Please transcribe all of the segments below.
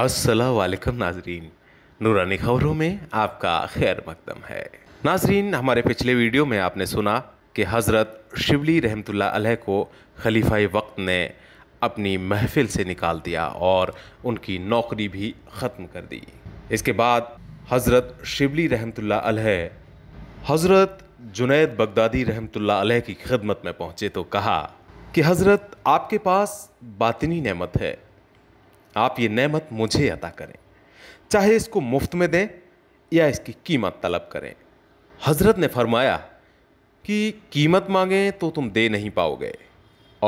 असलकम नाजरीन नूरानी खबरों में आपका खैर मकदम है नाजरीन हमारे पिछले वीडियो में आपने सुना कि हज़रत शिवली रहमतुल्ला अलह को खलीफा वक्त ने अपनी महफिल से निकाल दिया और उनकी नौकरी भी ख़त्म कर दी इसके बाद हज़रत शिवली रहमतुल्ला अलह हज़रत जुनैद बगदादी रहमत अलह की खिदमत में पहुँचे तो कहा कि हज़रत आपके पास बातनी नमत है आप ये नेमत मुझे अता करें चाहे इसको मुफ्त में दें या इसकी कीमत तलब करें हज़रत ने फरमाया कि कीमत मांगें तो तुम दे नहीं पाओगे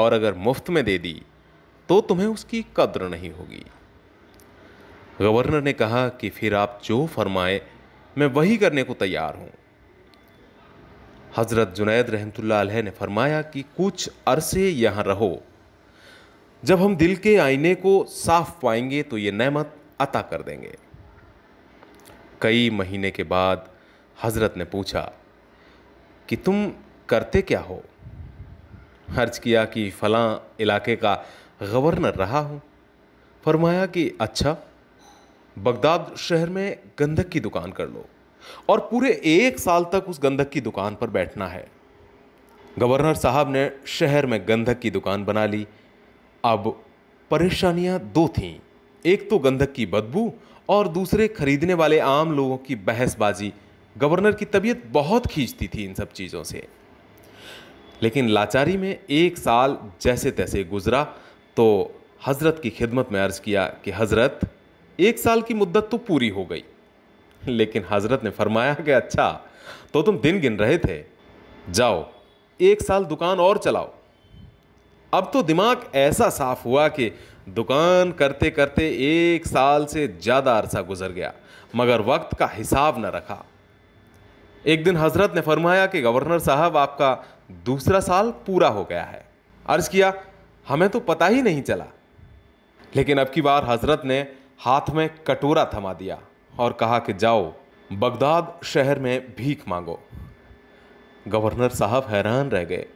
और अगर मुफ्त में दे दी तो तुम्हें उसकी कद्र नहीं होगी गवर्नर ने कहा कि फिर आप जो फरमाएं मैं वही करने को तैयार हूँ हज़रत जुनैद रहमतुल्लाह ने फरमाया कि कुछ अरसे यहाँ रहो जब हम दिल के आईने को साफ पाएंगे तो ये नेमत अता कर देंगे कई महीने के बाद हजरत ने पूछा कि तुम करते क्या हो हर्ज किया कि फला इलाके का गवर्नर रहा हूँ फरमाया कि अच्छा बगदाद शहर में गंधक की दुकान कर लो और पूरे एक साल तक उस गंधक की दुकान पर बैठना है गवर्नर साहब ने शहर में गंधक की दुकान बना ली अब परेशानियां दो थीं एक तो गंधक की बदबू और दूसरे खरीदने वाले आम लोगों की बहसबाजी गवर्नर की तबीयत बहुत खींचती थी इन सब चीज़ों से लेकिन लाचारी में एक साल जैसे तैसे गुजरा तो हज़रत की खिदमत में अर्ज़ किया कि हज़रत एक साल की मुद्दत तो पूरी हो गई लेकिन हज़रत ने फरमाया कि अच्छा तो तुम दिन गिन रहे थे जाओ एक साल दुकान और चलाओ अब तो दिमाग ऐसा साफ हुआ कि दुकान करते करते एक साल से ज़्यादा अरसा गुजर गया मगर वक्त का हिसाब न रखा एक दिन हजरत ने फरमाया कि गवर्नर साहब आपका दूसरा साल पूरा हो गया है अर्ज किया हमें तो पता ही नहीं चला लेकिन अब की बार हजरत ने हाथ में कटोरा थमा दिया और कहा कि जाओ बगदाद शहर में भीख मांगो गवर्नर साहब हैरान रह गए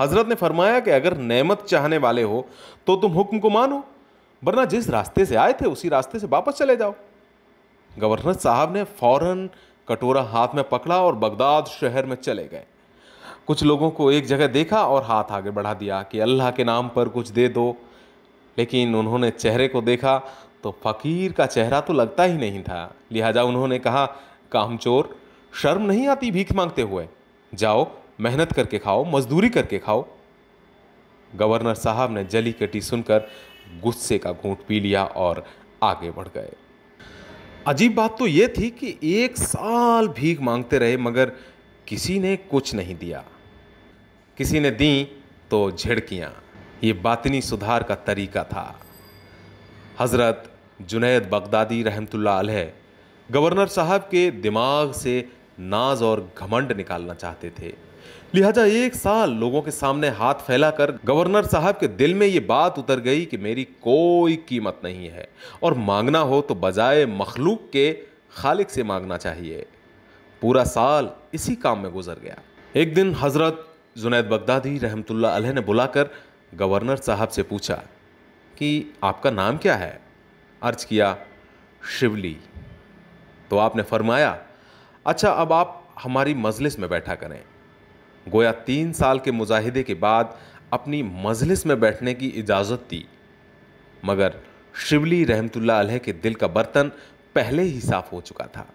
हज़रत ने फरमाया कि अगर नेमत चाहने वाले हो तो तुम हुक्म को मानो वरना जिस रास्ते से आए थे उसी रास्ते से वापस चले जाओ गवर्नर साहब ने फौरन कटोरा हाथ में पकड़ा और बगदाद शहर में चले गए कुछ लोगों को एक जगह देखा और हाथ आगे बढ़ा दिया कि अल्लाह के नाम पर कुछ दे दो लेकिन उन्होंने चेहरे को देखा तो फ़कीर का चेहरा तो लगता ही नहीं था लिहाजा उन्होंने कहा कामचोर शर्म नहीं आती भीख मांगते हुए जाओ मेहनत करके खाओ मजदूरी करके खाओ गवर्नर साहब ने जली कटी सुनकर गुस्से का घूंट पी लिया और आगे बढ़ गए अजीब बात तो ये थी कि एक साल भीख मांगते रहे मगर किसी ने कुछ नहीं दिया किसी ने दी तो झिड़कियाँ ये बातनी सुधार का तरीका था हज़रत जुनैद बगदादी रहमतुल्ला अलह गवर्नर साहब के दिमाग से नाज और घमंड निकालना चाहते थे लिहाजा एक साल लोगों के सामने हाथ फैलाकर गवर्नर साहब के दिल में ये बात उतर गई कि मेरी कोई कीमत नहीं है और मांगना हो तो बजाय मखलूक के खालिक से मांगना चाहिए पूरा साल इसी काम में गुजर गया एक दिन हजरत जुनैद बगदादी रहमतुल्ला अलह ने बुलाकर गवर्नर साहब से पूछा कि आपका नाम क्या है अर्ज किया शिवली तो आपने फरमाया अच्छा अब आप हमारी मजलिस में बैठा करें गोया तीन साल के मुजाहिदे के बाद अपनी मजलिस में बैठने की इजाज़त दी मगर शिवली रहमतुल्ला अलह के दिल का बर्तन पहले ही साफ हो चुका था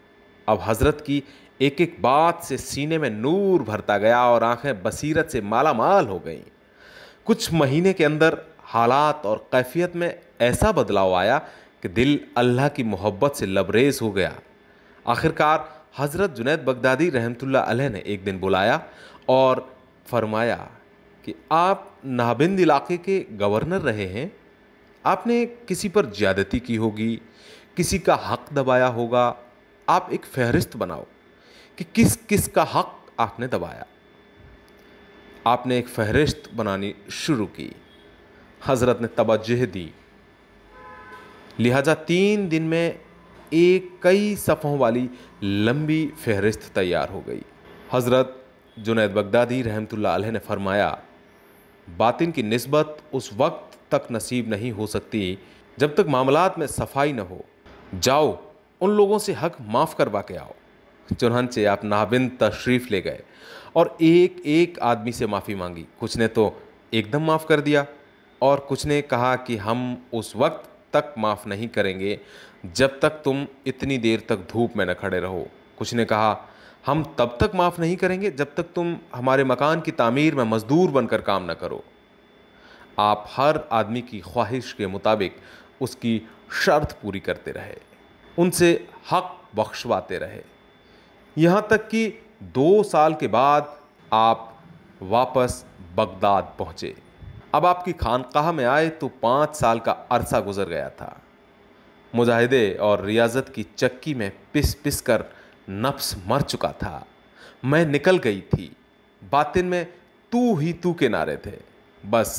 अब हजरत की एक एक बात से सीने में नूर भरता गया और आंखें बसीरत से माला माल हो गईं कुछ महीने के अंदर हालात और कैफियत में ऐसा बदलाव आया कि दिल अल्लाह की मोहब्बत से लबरेज हो गया आखिरकार हज़रत जुनैद बगदादी रहमतुल्ला अलह ने एक दिन बुलाया और फरमाया कि आप नाबिंद इलाके के गवर्नर रहे हैं आपने किसी पर ज़्यादती की होगी किसी का हक दबाया होगा आप एक फहरिस्त बनाओ कि किस किस का हक आपने दबाया आपने एक फहरिस्त बनानी शुरू की हज़रत ने तोजह दी लिहाजा तीन दिन में एक कई सफ़ों वाली लंबी फहरिस्त तैयार हो गई हज़रत जुनेद बगदादी रहमत लाला ने फरमाया बातिन की नस्बत उस वक्त तक नसीब नहीं हो सकती जब तक मामलात में सफाई न हो जाओ उन लोगों से हक माफ़ करवा के आओ चुनहन से आप नाबिन तशरीफ़ ले गए और एक एक आदमी से माफ़ी मांगी कुछ ने तो एकदम माफ़ कर दिया और कुछ ने कहा कि हम उस वक्त तक माफ़ नहीं करेंगे जब तक तुम इतनी देर तक धूप में न खड़े रहो कुछ ने कहा हम तब तक माफ़ नहीं करेंगे जब तक तुम हमारे मकान की तामीर में मज़दूर बनकर काम न करो आप हर आदमी की ख्वाहिश के मुताबिक उसकी शर्त पूरी करते रहे उनसे हक बख्शवाते रहे यहाँ तक कि दो साल के बाद आप वापस बगदाद पहुँचे अब आपकी खानकाह में आए तो पाँच साल का अरसा गुजर गया था मुजाहिदे और रियाजत की चक्की में पिस पिस कर नफ्स मर चुका था मैं निकल गई थी बातिन में तू ही तू के नारे थे बस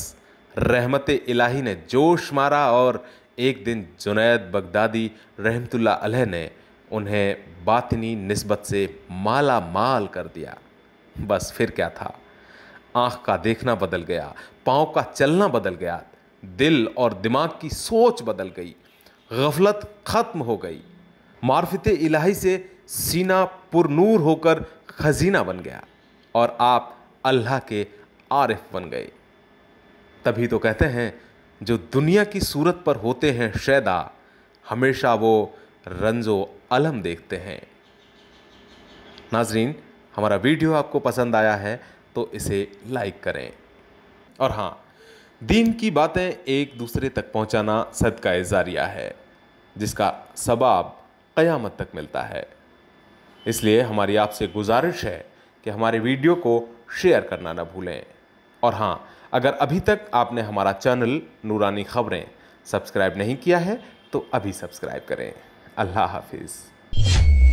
रहमत इलाही ने जोश मारा और एक दिन जुनैद बगदादी रहमतुल्ला अलह ने उन्हें बातनी नस्बत से माला माल कर दिया बस फिर क्या था आँख का देखना बदल गया पाँव का चलना बदल गया दिल और दिमाग की सोच बदल गई गफलत ख़त्म हो गई मार्फत इलाही से सीना पुरनूर होकर खजीना बन गया और आप अल्लाह के आरिफ बन गए तभी तो कहते हैं जो दुनिया की सूरत पर होते हैं शैदा हमेशा वो रंजो अलम देखते हैं नाजरीन हमारा वीडियो आपको पसंद आया है तो इसे लाइक करें और हाँ दीन की बातें एक दूसरे तक पहुँचाना सदका ज़ारिया है जिसका सबाब क़यामत तक मिलता है इसलिए हमारी आपसे गुजारिश है कि हमारे वीडियो को शेयर करना ना भूलें और हाँ अगर अभी तक आपने हमारा चैनल नूरानी खबरें सब्सक्राइब नहीं किया है तो अभी सब्सक्राइब करें अल्लाह हाफिज़